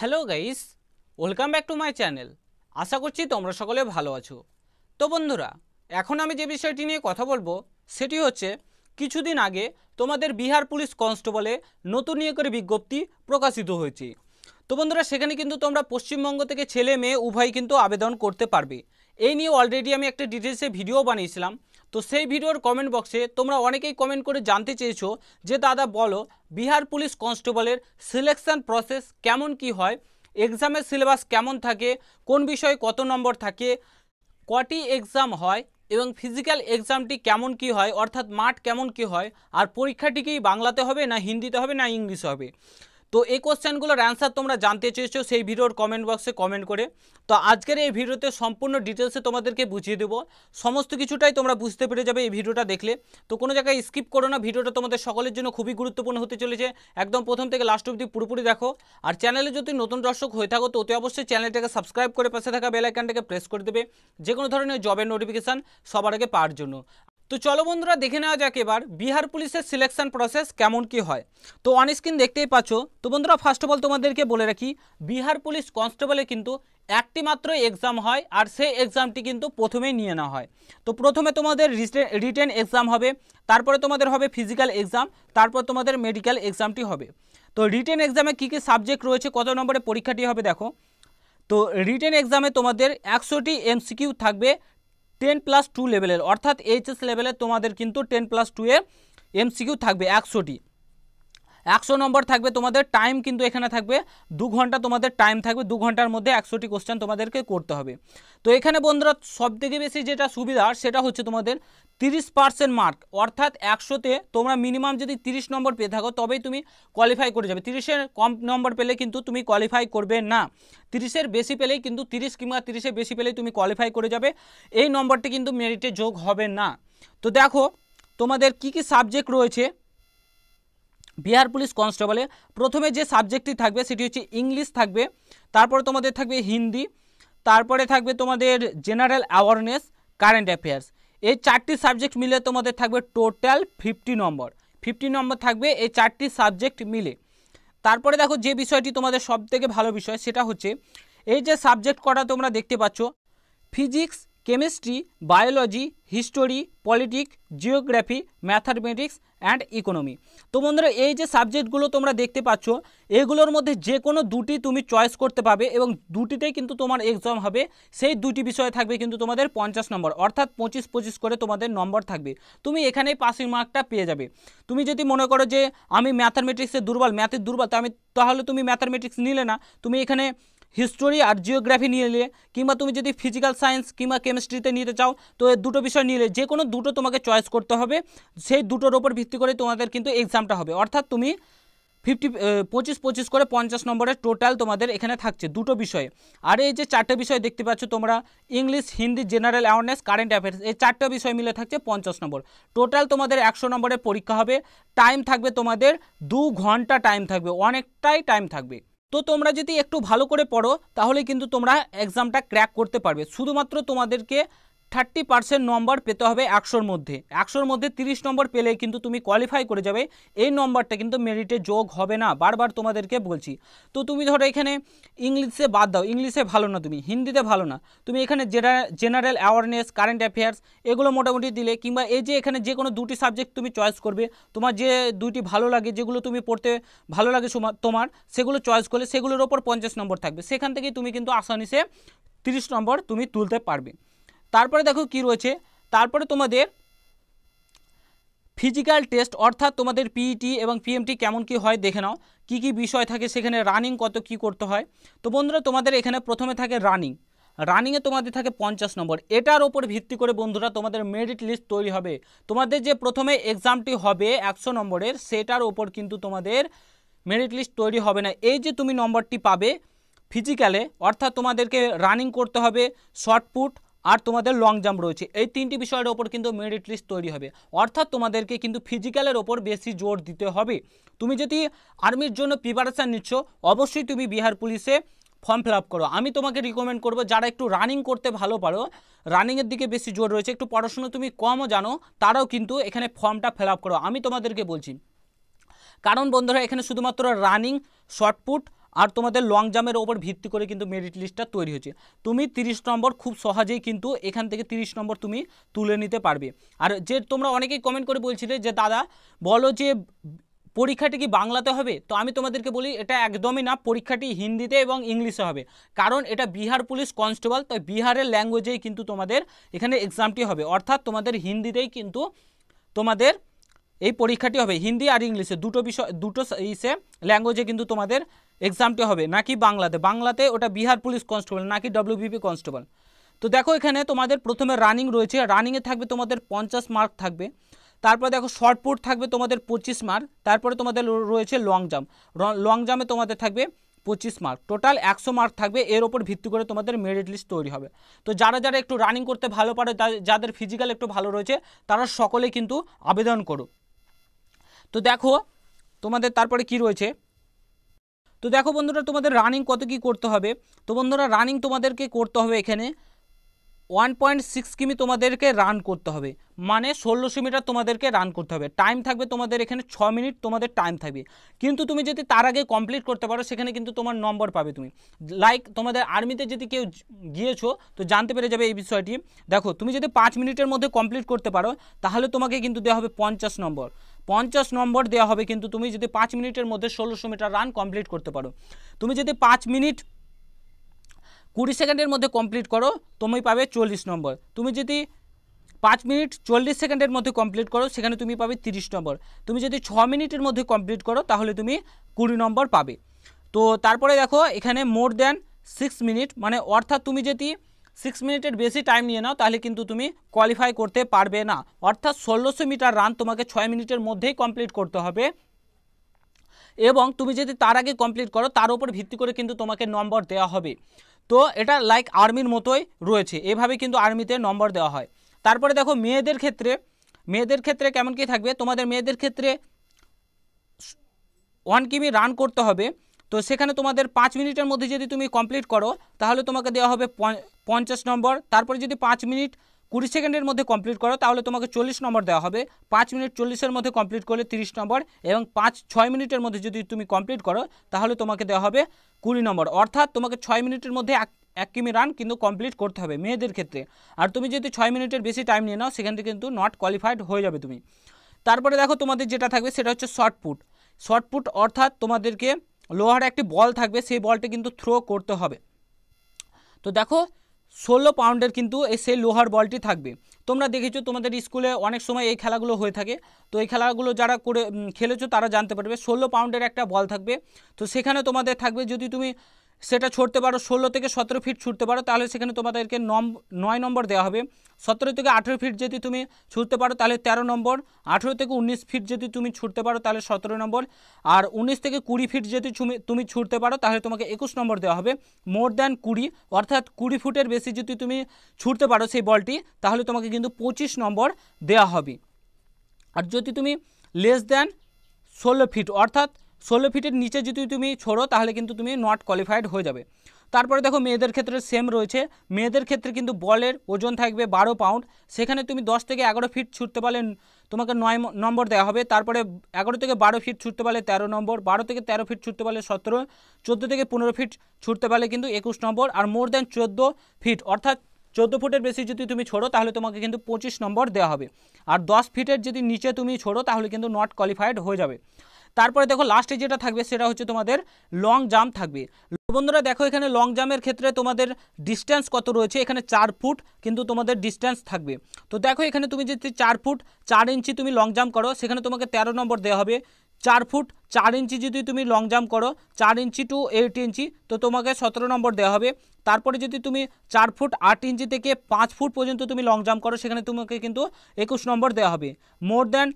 Hello guys welcome back to my channel আশা করছি তোমরা সকলে ভালো আছো তো বন্ধুরা এখন আমি যে বিষয়টি নিয়ে কথা বলবো সেটি হচ্ছে কিছুদিন আগে তোমাদের বিহার পুলিশ কনস্টেবলে নতুন করে বিজ্ঞপ্তি প্রকাশিত হয়েছে তো বন্ধুরা সেখানে কিন্তু তোমরা পশ্চিমবঙ্গ থেকে ছেলে মেয়ে উভয় কিন্তু আবেদন করতে পারবে এই নিয়ে অলরেডি আমি একটা ডিটেলসে ভিডিও বানিয়েছিলাম তো সেই ভিডিওর কমেন্ট বক্সে তোমরা অনেকেই কমেন্ট করে জানতে চেয়েছো যে দাদা বলো বিহার পুলিশ কনস্টেবলের সিলেকশন প্রসেস কেমন কি হয় এক্সামের সিলেবাস কেমন থাকে কোন বিষয়ে কত নম্বর থাকে কটি এক্সাম হয় এবং ফিজিক্যাল এক্সামটি কেমন কি হয় অর্থাৎ মাঠ কেমন কি হয় আর পরীক্ষাটি কি বাংলাতে হবে না হিন্দিতে হবে না ইংলিশে হবে তো এই কোশ্চেনগুলোর অ্যান্সার তোমরা জানতে চেয়েছো সেই ভিডিওর কমেন্ট বক্সে কমেন্ট করে তো আজকের এই ভিডিওতে সম্পূর্ণ ডিটেলসে তোমাদেরকে বুঝিয়ে দেবো সমস্ত কিছুটাই তোমরা বুঝতে পেরে যাবে এই ভিডিওটা দেখলে তো কোনো জায়গায় স্কিপ করো না ভিডিওটা তোমাদের সকলের জন্য খুবই গুরুত্বপূর্ণ হতে চলেছে একদম প্রথম থেকে লাস্ট অবধি পুরোপুরি দেখো আর চ্যানেলে যদি নতুন দর্শক হয়ে থাকো তো অতি অবশ্যই চ্যানেলটাকে সাবস্ক্রাইব করে পাশে থাকা বেলাইকানটাকে প্রেস করে দেবে যে কোনো ধরনের জবের নোটিফিকেশান সবার আগে পাওয়ার জন্য তো চলো বন্ধুরা দেখে নেওয়া যাক এবার বিহার পুলিশের সিলেকশন প্রসেস কেমন কি হয় তো অন স্ক্রিন দেখতেই পাচ্ছ তো বন্ধুরা ফার্স্ট অফ অল তোমাদেরকে বলে রাখি বিহার পুলিশ কনস্টেবলে কিন্তু একটি মাত্র এক্সাম হয় আর সেই এক্সামটি কিন্তু প্রথমেই নিয়ে নেওয়া হয় তো প্রথমে তোমাদের রিটেন এক্সাম হবে তারপরে তোমাদের হবে ফিজিক্যাল এক্সাম তারপর তোমাদের মেডিকেল এক্সামটি হবে তো রিটেন এক্সামে কী কী সাবজেক্ট রয়েছে কত নম্বরে পরীক্ষাটি হবে দেখো তো রিটেন এক্সামে তোমাদের একশোটি এমসিকিউ থাকবে টেন প্লাস টু লেভেলের অর্থাৎ এইচএস লেভেলে তোমাদের কিন্তু টেন প্লাস টুয়ে এমসিকিউ থাকবে একশোটি একশো নম্বর থাকবে তোমাদের টাইম কিন্তু এখানে থাকবে দু ঘন্টা তোমাদের টাইম থাকবে দু ঘন্টার মধ্যে একশোটি কোশ্চেন তোমাদেরকে করতে হবে তো এখানে বন্ধুরা সবথেকে বেশি যেটা সুবিধা সেটা হচ্ছে তোমাদের তিরিশ পার্সেন্ট মার্ক অর্থাৎ একশোতে তোমরা মিনিমাম যদি তিরিশ নম্বর পেয়ে থাকো তবেই তুমি কোয়ালিফাই করে যাবে তিরিশের কম নম্বর পেলে কিন্তু তুমি কোয়ালিফাই করবে না তিরিশের বেশি পেলেই কিন্তু তিরিশ কিংবা তিরিশের বেশি পেলেই তুমি কোয়ালিফাই করে যাবে এই নম্বরটি কিন্তু মেরিটে যোগ হবে না তো দেখো তোমাদের কি কি সাবজেক্ট রয়েছে বিহার পুলিশ কনস্টেবলে প্রথমে যে সাবজেক্টটি থাকবে সেটি হচ্ছে ইংলিশ থাকবে তারপরে তোমাদের থাকবে হিন্দি তারপরে থাকবে তোমাদের জেনারেল অ্যাওয়ারনেস কারেন্ট অ্যাফেয়ার্স এই চারটি সাবজেক্ট মিলে তোমাদের থাকবে total fifty number fifty number থাকবে এই চারটি সাবজেক্ট মিলে তারপরে দেখো যে বিষয়টি তোমাদের সবথেকে ভালো বিষয় সেটা হচ্ছে এই যে সাবজেক্ট কটা তোমরা দেখতে পাচ্ছ physics chemistry biology history politic geography mathematics and economy তো বন্ধুরা এই যে সাবজেক্টগুলো তোমরা দেখতে পাচ্ছ এগুলোর মধ্যে যে কোনো দুটি তুমি চয়েস করতে পাবে এবং দুটিতেই কিন্তু তোমার এক্সাম হবে সেই দুটি বিষয়ে থাকবে কিন্তু তোমাদের পঞ্চাশ নম্বর অর্থাৎ পঁচিশ পঁচিশ করে তোমাদের নম্বর থাকবে তুমি এখানেই পাসিং মার্কটা পেয়ে যাবে তুমি যদি মনে করো যে আমি ম্যাথামেটিক্সে দুর্বল ম্যাথের দুর্বল তো আমি তাহলে তুমি ম্যাথামেটিক্স নিলে না তুমি এখানে হিস্টোরি আর জিওগ্রাফি নিয়ে নিলে কিংবা তুমি যদি ফিজিক্যাল সায়েন্স কিংবা কেমিস্ট্রিতে নিতে চাও তো এই দুটো বিষয় নিলে যে কোনো দুটো তোমাকে চয়েস করতে হবে সেই দুটোর ওপর ভিত্তি করে তোমাদের কিন্তু এক্সামটা হবে অর্থাৎ তুমি ফিফটি পঁচিশ পঁচিশ করে পঞ্চাশ নম্বরের টোটাল তোমাদের এখানে থাকছে দুটো বিষয়ে আর এই যে চারটে বিষয় দেখতে পাচ্ছ তোমরা English Hindi general awareness current affairs এই চারটে বিষয় মিলে থাকছে পঞ্চাশ নম্বর টোটাল তোমাদের একশো নম্বরের পরীক্ষা হবে টাইম থাকবে তোমাদের দু ঘন্টা টাইম থাকবে অনেকটাই টাইম থাকবে তো তোমরা যদি একটু ভালো করে পড়ো তাহলে কিন্তু তোমরা এক্সামটা ক্র্যাক করতে পারবে শুধুমাত্র তোমাদেরকে থার্টি পার্সেন্ট নম্বর পেতে হবে একশোর মধ্যে একশোর মধ্যে তিরিশ নম্বর পেলে কিন্তু তুমি কোয়ালিফাই করে যাবে এই নম্বরটা কিন্তু মেরিটে যোগ হবে না বারবার তোমাদেরকে বলছি তো তুমি ধরো এখানে ইংলিশে বাদ দাও ইংলিশে ভালো না তুমি হিন্দিতে ভালো না তুমি এখানে জেনারেল অ্যাওয়ারনেস কারেন্ট অ্যাফেয়ার্স এগুলো মোটামুটি দিলে কিংবা এই যে এখানে যে কোনো দুটি সাবজেক্ট তুমি চয়েস করবে তোমার যে দুইটি ভালো লাগে যেগুলো তুমি পড়তে ভালো লাগে তোমার সেগুলো চয়েস করলে সেগুলোর ওপর পঞ্চাশ নম্বর থাকবে সেখান থেকেই তুমি কিন্তু আসানিসে তিরিশ নম্বর তুমি তুলতে পারবে তারপরে দেখো কি রয়েছে তারপরে তোমাদের ফিজিক্যাল টেস্ট অর্থাৎ তোমাদের পিইটি e এবং পিএমটি কেমন কি হয় দেখে নাও কী কী বিষয় থাকে সেখানে রানিং কত কি করতে হয় তো বন্ধুরা তোমাদের এখানে প্রথমে থাকে রানিং রানিংয়ে তোমাদের থাকে পঞ্চাশ নম্বর এটার ওপর ভিত্তি করে বন্ধুরা তোমাদের মেরিট লিস্ট তৈরি হবে তোমাদের যে প্রথমে এক্সামটি হবে একশো নম্বরের সেটার ওপর কিন্তু তোমাদের মেরিট লিস্ট তৈরি হবে না এই যে তুমি নম্বরটি পাবে ফিজিক্যালে অর্থাৎ তোমাদেরকে রানিং করতে হবে শর্ট পুট আর তোমাদের লং জাম্প রয়েছে এই তিনটি বিষয়ের ওপর কিন্তু মেরিট লিস্ট তৈরি হবে অর্থাৎ তোমাদেরকে কিন্তু ফিজিক্যালের ওপর বেশি জোর দিতে হবে তুমি যদি আর্মির জন্য প্রিপারেশান নিচ্ছ অবশ্যই তুমি বিহার পুলিশে ফর্ম ফিল আপ করো আমি তোমাকে রিকমেন্ড করবো যারা একটু রানিং করতে ভালো পারো রানিংয়ের দিকে বেশি জোর রয়েছে একটু পড়াশুনো তুমি কমও জানো তারাও কিন্তু এখানে ফর্মটা ফিল করো আমি তোমাদেরকে বলছি কারণ বন্ধুরা এখানে শুধুমাত্র রানিং শর্টপুট আর তোমাদের লং জাম্পের ওপর ভিত্তি করে কিন্তু মেরিট লিস্টটা তৈরি হয়েছে তুমি 30 নম্বর খুব সহজেই কিন্তু এখান থেকে 30 নম্বর তুমি তুলে নিতে পারবে আর যে তোমরা অনেকেই কমেন্ট করে বলছিলে যে দাদা বলো যে পরীক্ষাটি কি বাংলাতে হবে তো আমি তোমাদেরকে বলি এটা একদমই না পরীক্ষাটি হিন্দিতে এবং ইংলিশে হবে কারণ এটা বিহার পুলিশ কনস্টেবল তো বিহারের ল্যাঙ্গুয়েজেই কিন্তু তোমাদের এখানে এক্সামটি হবে অর্থাৎ তোমাদের হিন্দিতেই কিন্তু তোমাদের এই পরীক্ষাটি হবে হিন্দি আর ইংলিশে দুটো বিষয় দুটো ইসে ল্যাঙ্গুয়েজে কিন্তু তোমাদের এক্সামটি হবে নাকি বাংলাতে বাংলাতে ওটা বিহার পুলিশ কনস্টেবল নাকি ডব্লিউবিপি কনস্টেবল তো দেখো এখানে তোমাদের প্রথমে রানিং রয়েছে রানিংয়ে থাকবে তোমাদের পঞ্চাশ মার্ক থাকবে তারপরে দেখো শর্ট পুট থাকবে তোমাদের পঁচিশ মার্ক তারপরে তোমাদের রয়েছে লং জাম্প লং জাম্পে তোমাদের থাকবে পঁচিশ মার্ক টোটাল একশো মার্ক থাকবে এর ওপর ভিত্তি করে তোমাদের মেরিট লিস্ট তৈরি হবে তো যারা যারা একটু রানিং করতে ভালো পারে যাদের ফিজিক্যাল একটু ভালো রয়েছে তারা সকলে কিন্তু আবেদন করো তো দেখো তোমাদের তারপরে কি রয়েছে তো দেখো বন্ধুরা তোমাদের রানিং কত কি করতে হবে তো বন্ধুরা রানিং তোমাদেরকে করতে হবে এখানে ওয়ান পয়েন্ট সিক্স কিমি তোমাদেরকে রান করতে হবে মানে ষোলোশো মিটার তোমাদেরকে রান করতে হবে টাইম থাকবে তোমাদের এখানে ছ মিনিট তোমাদের টাইম থাকবে কিন্তু তুমি যদি তার আগে কমপ্লিট করতে পারো সেখানে কিন্তু তোমার নম্বর পাবে তুমি লাইক তোমাদের আর্মিতে যদি কেউ গিয়েছো তো জানতে পেরে যাবে এই বিষয়টি দেখো তুমি যদি পাঁচ মিনিটের মধ্যে কমপ্লিট করতে পারো তাহলে তোমাকে কিন্তু দেওয়া হবে পঞ্চাশ নম্বর পঞ্চাশ নম্বর দেওয়া হবে কিন্তু তুমি যদি পাঁচ মিনিটের মধ্যে ষোলোশো মিটার রান কমপ্লিট করতে পারো তুমি যদি পাঁচ মিনিট কুড়ি সেকেন্ডের মধ্যে কমপ্লিট করো তুমি পাবে চল্লিশ নম্বর তুমি যদি পাঁচ মিনিট চল্লিশ সেকেন্ডের মধ্যে কমপ্লিট করো সেখানে তুমি পাবে তিরিশ নম্বর তুমি যদি ছ মিনিটের মধ্যে কমপ্লিট করো তাহলে তুমি কুড়ি নম্বর পাবে তো তারপরে দেখো এখানে মোর দ্যান সিক্স মিনিট মানে অর্থাৎ তুমি যদি সিক্স মিনিটের বেশি টাইম নিয়ে নাও তাহলে কিন্তু তুমি কোয়ালিফাই করতে পারবে না অর্থাৎ ষোলোশো মিটার রান তোমাকে ছয় মিনিটের মধ্যেই কমপ্লিট করতে হবে এবং তুমি যদি তার আগে কমপ্লিট করো তার উপর ভিত্তি করে কিন্তু তোমাকে নম্বর দেওয়া হবে তো এটা লাইক আর্মির মতোই রয়েছে এভাবে কিন্তু আর্মিতে নম্বর দেওয়া হয় তারপরে দেখো মেয়েদের ক্ষেত্রে মেয়েদের ক্ষেত্রে কেমন কি থাকবে তোমাদের মেয়েদের ক্ষেত্রে ওয়ান কিমি রান করতে হবে তো সেখানে তোমাদের পাঁচ মিনিটের মধ্যে যদি তুমি কমপ্লিট করো তাহলে তোমাকে দেওয়া হবে পঞ্চাশ নম্বর তারপরে যদি পাঁচ মিনিট কুড়ি সেকেন্ডের মধ্যে কমপ্লিট করো তাহলে তোমাকে চল্লিশ নম্বর দেওয়া হবে পাঁচ মিনিট চল্লিশের মধ্যে কমপ্লিট করলে তিরিশ নম্বর এবং পাঁচ ছয় মিনিটের মধ্যে যদি তুমি কমপ্লিট করো তাহলে তোমাকে দেওয়া হবে কুড়ি নম্বর অর্থাৎ তোমাকে ছয় মিনিটের মধ্যে এক এক কিমি রান কিন্তু কমপ্লিট করতে হবে মেয়েদের ক্ষেত্রে আর তুমি যদি ছয় মিনিটের বেশি টাইম নিয়ে নাও সেখান থেকে কিন্তু নট কোয়ালিফাইড হয়ে যাবে তুমি তারপরে দেখো তোমাদের যেটা থাকবে সেটা হচ্ছে শর্টপুট শর্টপুট অর্থাৎ তোমাদেরকে লোহার একটি বল থাকবে সেই বলটি কিন্তু থ্রো করতে হবে তো দেখো ষোলো পাউন্ডের কিন্তু সেই লোহার বলটি থাকবে তোমরা দেখেছো তোমাদের স্কুলে অনেক সময় এই খেলাগুলো হয়ে থাকে তো এই খেলাগুলো যারা করে খেলেছো তারা জানতে পারবে ষোলো পাউন্ডের একটা বল থাকবে তো সেখানে তোমাদের থাকবে যদি তুমি সেটা ছড়তে পারো ষোলো থেকে সতেরো ফিট ছুটতে পারো তাহলে সেখানে তোমাদেরকে নম নয় নম্বর দেওয়া হবে সতেরো থেকে আঠেরো ফিট যদি তুমি ছুটতে পারো তাহলে ১৩ নম্বর আঠেরো থেকে ১৯ ফিট যদি তুমি ছুটতে পারো তাহলে সতেরো নম্বর আর ১৯ থেকে কুড়ি ফিট যদি তুমি ছুটতে পারো তাহলে তোমাকে একুশ নম্বর দেওয়া হবে মোর দ্যান কুড়ি অর্থাৎ কুড়ি ফুটের বেশি যদি তুমি ছুটতে পারো সেই বলটি তাহলে তোমাকে কিন্তু ২৫ নম্বর দেওয়া হবে আর যদি তুমি লেস দ্যান ষোলো ফিট অর্থাৎ ষোলো ফিটের নিচে যদি তুমি ছোড়ো তাহলে কিন্তু তুমি নট কোয়ালিফাইড হয়ে যাবে তারপরে দেখো মেয়েদের ক্ষেত্রে সেম রয়েছে মেয়েদের ক্ষেত্রে কিন্তু বলের ওজন থাকবে বারো পাউন্ড সেখানে তুমি দশ থেকে এগারো ফিট ছুটতে পারলে তোমাকে নয় নম্বর দেওয়া হবে তারপরে এগারো থেকে বারো ফিট ছুটতে পারলে তেরো নম্বর বারো থেকে তেরো ফিট ছুটতে পারলে সতেরো চোদ্দো থেকে পনেরো ফিট ছুটতে পারলে কিন্তু একুশ নম্বর আর মোর দ্যান চোদ্দো ফিট অর্থাৎ চোদ্দো ফুটের বেশি যদি তুমি ছোড়ো তাহলে তোমাকে কিন্তু পঁচিশ নম্বর দেওয়া হবে আর দশ ফিটের যদি নিচে তুমি ছোড়ো তাহলে কিন্তু নট কোয়ালিফাইড হয়ে যাবে তারপরে দেখো লাস্টে যেটা থাকবে সেটা হচ্ছে তোমাদের লং জাম্প থাকবে বন্ধুরা দেখো এখানে লং জাম্পের ক্ষেত্রে তোমাদের ডিস্ট্যান্স কত রয়েছে এখানে চার ফুট কিন্তু তোমাদের ডিস্ট্যান্স থাকবে তো দেখো এখানে তুমি যদি চার ফুট চার ইঞ্চি তুমি লং জাম্প করো সেখানে তোমাকে ১৩ নম্বর দেওয়া হবে চার ফুট চার ইঞ্চি যদি তুমি লং জাম্প করো চার ইঞ্চি টু এইট ইঞ্চি তো তোমাকে সতেরো নম্বর দেওয়া হবে তারপরে যদি তুমি চার ফুট আট ইঞ্চি থেকে পাঁচ ফুট পর্যন্ত তুমি লং জাম্প করো সেখানে তোমাকে কিন্তু একুশ নম্বর দেওয়া হবে মোর দ্যান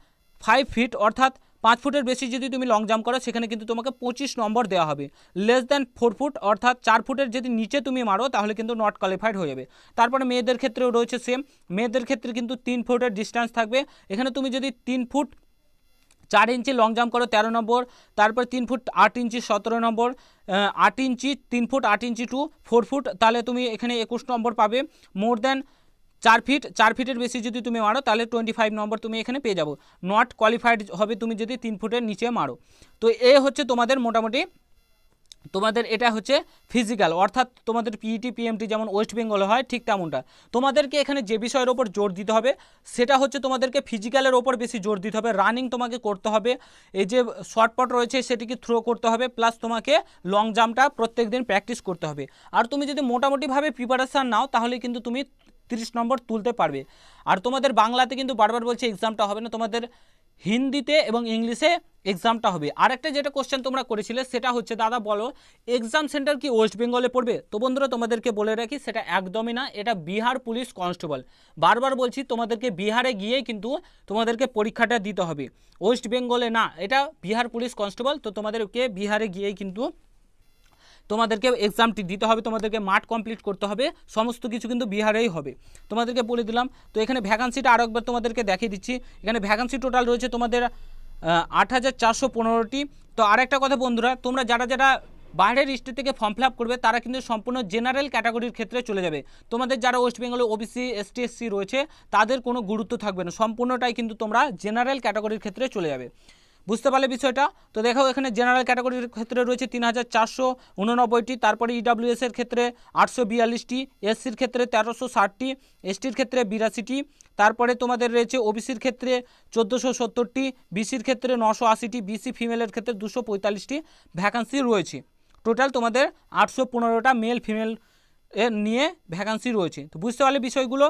ফাইভ ফিট অর্থাৎ পাঁচ ফুটের বেশি যদি তুমি লং জাম্প করো সেখানে কিন্তু তোমাকে পঁচিশ নম্বর দেওয়া হবে লেস দ্যান ফোর ফুট অর্থাৎ চার ফুটের যদি নিচে তুমি মারো তাহলে কিন্তু নট কোয়ালিফাইড হয়ে যাবে তারপরে মেয়েদের ক্ষেত্রেও রয়েছে সেম মেয়েদের ক্ষেত্রে কিন্তু তিন ফুটের ডিস্টেন্স থাকবে এখানে তুমি যদি তিন ফুট চার ইঞ্চি লং জাম্প করো তেরো নম্বর তারপর তিন ফুট আট ইঞ্চি সতেরো নম্বর আট ইঞ্চি তিন ফুট আট ইঞ্চি টু ফোর ফুট তাহলে তুমি এখানে একুশ নম্বর পাবে মোর দ্যান চার ফিট চার ফিটের বেশি যদি তুমি মারো তাহলে টোয়েন্টি ফাইভ নম্বর তুমি এখানে পেয়ে যাবো নট কোয়ালিফাইড হবে তুমি যদি তিন ফুটের নিচে মারো তো এ হচ্ছে তোমাদের মোটামুটি তোমাদের এটা হচ্ছে ফিজিক্যাল অর্থাৎ তোমাদের পিইটি পিএমটি e যেমন ওয়েস্ট বেঙ্গল হয় ঠিক তেমনটা তোমাদেরকে এখানে যে বিষয়ের ওপর জোর দিতে হবে সেটা হচ্ছে তোমাদেরকে ফিজিক্যালের ওপর বেশি জোর দিতে হবে রানিং তোমাকে করতে হবে এই যে শর্টপট রয়েছে সেটিকে থ্রো করতে হবে প্লাস তোমাকে লং জাম্পটা প্রত্যেক দিন প্র্যাকটিস করতে হবে আর তুমি যদি মোটামুটিভাবে প্রিপারেশান নাও তাহলে কিন্তু তুমি একত্রিশ নম্বর তুলতে পারবে আর তোমাদের বাংলাতে কিন্তু বারবার বলছে এক্সামটা হবে না তোমাদের হিন্দিতে এবং ইংলিশে এক্সামটা হবে আরেকটা যেটা কোশ্চেন তোমরা করেছিলে সেটা হচ্ছে দাদা বলো এক্সাম সেন্টার কি ওয়েস্ট বেঙ্গলে পড়বে তো বন্ধুরা তোমাদেরকে বলে রাখি সেটা একদমই না এটা বিহার পুলিশ কনস্টেবল বারবার বলছি তোমাদেরকে বিহারে গিয়ে কিন্তু তোমাদেরকে পরীক্ষাটা দিতে হবে ওয়েস্ট বেঙ্গলে না এটা বিহার পুলিশ কনস্টেবল তো তোমাদেরকে বিহারে গিয়েই কিন্তু তোমাদেরকে এক্সামটি দিতে হবে তোমাদেরকে মাঠ কমপ্লিট করতে হবে সমস্ত কিছু কিন্তু বিহারেই হবে তোমাদেরকে বলে দিলাম তো এখানে ভ্যাকান্সিটা আরও একবার তোমাদেরকে দেখিয়ে দিচ্ছি এখানে ভ্যাকান্সি টোটাল রয়েছে তোমাদের আট হাজার চারশো পনেরোটি তো আরেকটা কথা বন্ধুরা তোমরা যারা যারা বাইরের স্টেট থেকে ফর্ম ফিল করবে তারা কিন্তু সম্পূর্ণ জেনারেল ক্যাটাগরির ক্ষেত্রে চলে যাবে তোমাদের যারা ওয়েস্ট বেঙ্গলে ওবিসি এস সি রয়েছে তাদের কোনো গুরুত্ব থাকবে না সম্পূর্ণটাই কিন্তু তোমরা জেনারেল ক্যাটাগরির ক্ষেত্রে চলে যাবে বুঝতে পারলে বিষয়টা তো দেখো এখানে জেনারেল ক্যাটাগরির ক্ষেত্রে রয়েছে তিন হাজার চারশো উননব্বইটি তারপরে ইডাব্লিউএসের ক্ষেত্রে আটশো বিয়াল্লিশটি এসসির ক্ষেত্রে তেরোশো ষাটটি এসটির ক্ষেত্রে বিরাশিটি তারপরে তোমাদের রয়েছে ওবিসির ক্ষেত্রে চোদ্দোশো সত্তরটি বিসির ক্ষেত্রে নশো আশিটি বিসি ফিমেলের ক্ষেত্রে দুশো পঁয়তাল্লিশটি ভ্যাকান্সি রয়েছে টোটাল তোমাদের আটশো পনেরোটা মেল ফিমেল এ নিয়ে ভ্যাকান্সি রয়েছে তো বুঝতে পারলে বিষয়গুলো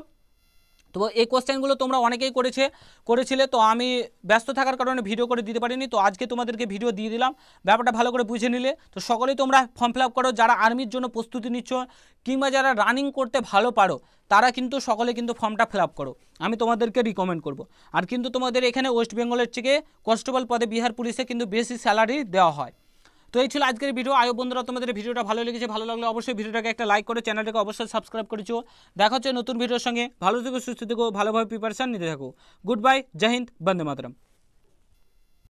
তো এই কোয়েশ্চেনগুলো তোমরা অনেকেই করেছে করেছিলে তো আমি ব্যস্ত থাকার কারণে ভিডিও করে দিতে পারিনি তো আজকে তোমাদেরকে ভিডিও দিয়ে দিলাম ব্যাপারটা ভালো করে বুঝে নিলে তো সকলেই তোমরা ফর্ম ফিল করো যারা আর্মির জন্য প্রস্তুতি নিচ্ছ কিংবা যারা রানিং করতে ভালো পারো তারা কিন্তু সকলে কিন্তু ফর্মটা ফিল করো আমি তোমাদেরকে রিকমেন্ড করব। আর কিন্তু তোমাদের এখানে ওয়েস্ট বেঙ্গলের থেকে কনস্টেবল পদে বিহার পুলিশে কিন্তু বেশি স্যালারি দেওয়া হয় তো এই ছিল আজকের ভিডিও আয়ো বন্ধুরা তোমাদের ভিডিওটা ভালো লেগেছে ভালো লাগলে অবশ্যই ভিডিওটাকে একটা লাইক করে চ্যানেলটাকে অবশ্যই সাবস্ক্রাইব করেছো দেখা হচ্ছে নতুন ভিডিওর সঙ্গে ভালো থেকো সুস্থ থেকো ভালোভাবে প্রিপারেশান নিতে থাকো গুড বাই জাহিন্দ হিন্দ বন্দে মাতরম